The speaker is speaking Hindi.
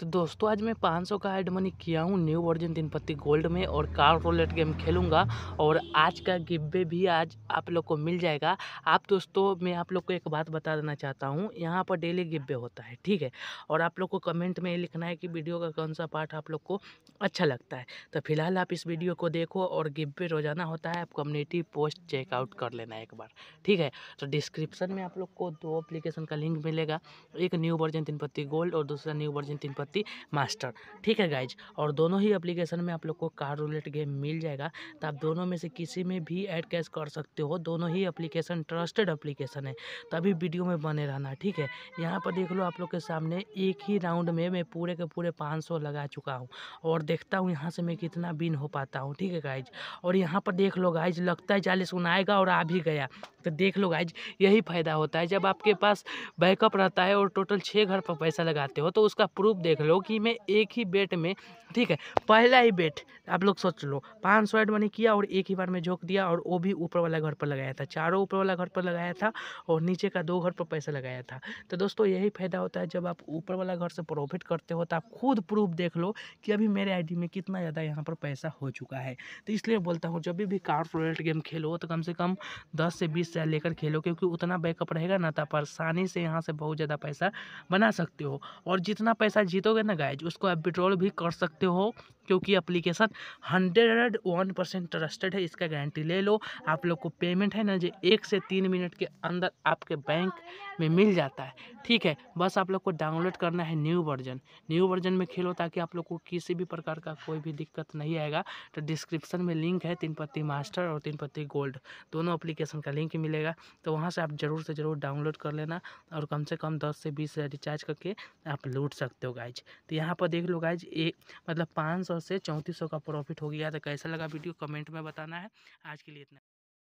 तो दोस्तों आज मैं 500 का एड मनी किया हूँ न्यू वर्जन तीन पत्ती गोल्ड में और कार रोलेट गेम खेलूँगा और आज का गिब्बे भी आज आप लोग को मिल जाएगा आप दोस्तों मैं आप लोग को एक बात बता देना चाहता हूँ यहाँ पर डेली गिब्बे होता है ठीक है और आप लोग को कमेंट में लिखना है कि वीडियो का कौन सा पार्ट आप लोग को अच्छा लगता है तो फिलहाल आप इस वीडियो को देखो और गिब्बे रोजाना होता है आप कम्युनिटी पोस्ट चेकआउट कर लेना एक बार ठीक है तो डिस्क्रिप्सन में आप लोग को दो अप्लीकेशन का लिंक मिलेगा एक न्यू वर्जन तीन पत्ती गोल्ड और दूसरा न्यू वर्जन तीन सरस्वती मास्टर ठीक है गाइज और दोनों ही एप्लीकेशन में आप लोग को कार रोलेट गेम मिल जाएगा तो आप दोनों में से किसी में भी एड कैश कर सकते हो दोनों ही एप्लीकेशन ट्रस्टेड एप्लीकेशन है तभी वीडियो में बने रहना ठीक है यहाँ पर देख लो आप लोग के सामने एक ही राउंड में मैं पूरे के पूरे पाँच लगा चुका हूँ और देखता हूँ यहाँ से मैं कितना बिन हो पाता हूँ ठीक है गाइज और यहाँ पर देख लो गाइज लगता है चालीस आएगा और आ भी गया तो देख लो गाइज यही फ़ायदा होता है जब आपके पास बैकअप रहता है और टोटल छः घर पर पैसा लगाते हो तो उसका प्रूफ देख लो कि मैं एक ही बेट में ठीक है पहला ही बेट आप लोग सोच लो पाँच सौ एड मैंने किया और एक ही बार में झोंक दिया और वो भी ऊपर वाला घर पर लगाया था चारों ऊपर वाला घर पर लगाया था और नीचे का दो घर पर पैसा लगाया था तो दोस्तों यही फ़ायदा होता है जब आप ऊपर वाला घर से प्रॉफिट करते हो तो आप खुद प्रूफ देख लो कि अभी मेरे आईडी में कितना ज़्यादा यहाँ पर पैसा हो चुका है तो इसलिए बोलता हूँ जब भी कारपोरेट गेम खेलो तो कम से कम दस से बीस पैसा लेकर खेलो क्योंकि उतना बैकअप रहेगा ना तो आप आसानी से यहाँ से बहुत ज़्यादा पैसा बना सकते हो और जितना पैसा जीतोगे ना गाइज उसको आप विड्रॉल भी कर सकते हो क्योंकि application hundred one percent trusted है इसका गारंटी ले लो आप लोग को पेमेंट है ना जो एक से तीन मिनट के अंदर आपके बैंक में मिल जाता है ठीक है बस आप लोग को डाउनलोड करना है न्यू वर्जन न्यू वर्जन में खेलो ताकि आप लोग को किसी भी प्रकार का कोई भी दिक्कत नहीं आएगा तो डिस्क्रिप्शन में लिंक है तीन पत्ती मास्टर और तीन पत्ती गोल्ड दोनों अप्लीकेशन का लिंक मिलेगा तो वहाँ से आप ज़रूर से ज़रूर डाउनलोड कर लेना और कम से कम दस से बीस रिचार्ज करके आप लूट सकते हो गाइज तो यहाँ पर देख लो गाइज एक मतलब पाँच से चौंतीस का प्रॉफिट हो गया तो कैसा लगा वीडियो कमेंट में बताना है आज के लिए इतना